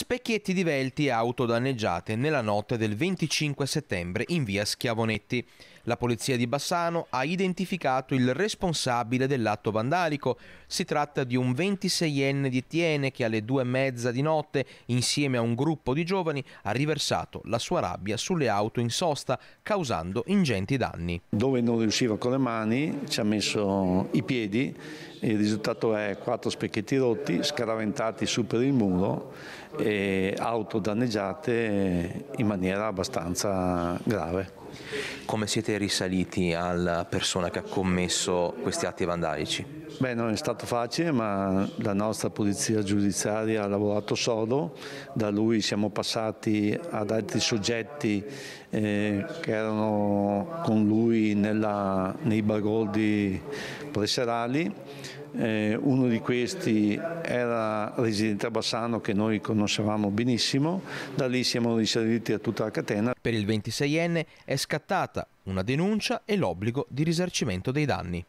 Specchietti di velti e auto danneggiate nella notte del 25 settembre in via Schiavonetti. La polizia di Bassano ha identificato il responsabile dell'atto vandalico. Si tratta di un 26enne di Tiene che alle due e mezza di notte, insieme a un gruppo di giovani, ha riversato la sua rabbia sulle auto in sosta, causando ingenti danni. Dove non riusciva con le mani, ci ha messo i piedi il risultato è quattro specchietti rotti, scaraventati su per il muro e auto danneggiate in maniera abbastanza grave. Come siete risaliti alla persona che ha commesso questi atti vandalici? Beh, non è stato facile, ma la nostra polizia giudiziaria ha lavorato sodo, da lui siamo passati ad altri soggetti eh, che erano con lui nella, nei bagoldi preserali. Eh, uno di questi era residente a Bassano che noi conoscevamo benissimo, da lì siamo risaliti a tutta la catena. Per il 26enne è scattata una denuncia e l'obbligo di risarcimento dei danni.